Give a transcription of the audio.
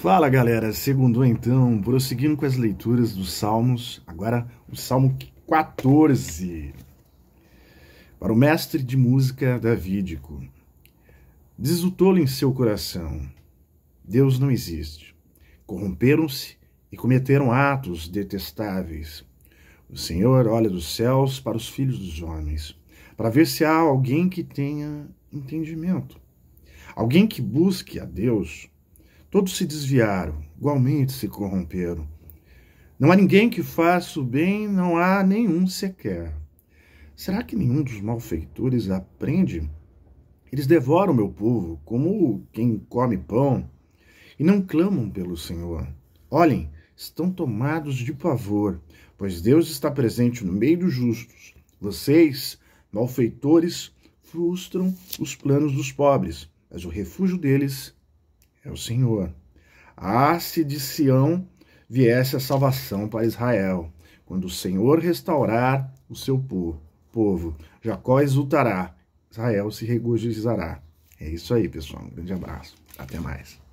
Fala galera, segundo então, prosseguindo com as leituras dos Salmos, agora o Salmo 14. Para o mestre de música davídico, diz o tolo em seu coração: Deus não existe. Corromperam-se e cometeram atos detestáveis. O Senhor olha dos céus para os filhos dos homens, para ver se há alguém que tenha entendimento, alguém que busque a Deus Todos se desviaram, igualmente se corromperam. Não há ninguém que faça o bem, não há nenhum sequer. Será que nenhum dos malfeitores aprende? Eles devoram meu povo, como quem come pão, e não clamam pelo Senhor. Olhem, estão tomados de pavor, pois Deus está presente no meio dos justos. Vocês, malfeitores, frustram os planos dos pobres, mas o refúgio deles é o Senhor. Ah, se de Sião viesse a salvação para Israel, quando o Senhor restaurar o seu povo. Jacó exultará, Israel se regozijará. É isso aí, pessoal. Um grande abraço. Até mais.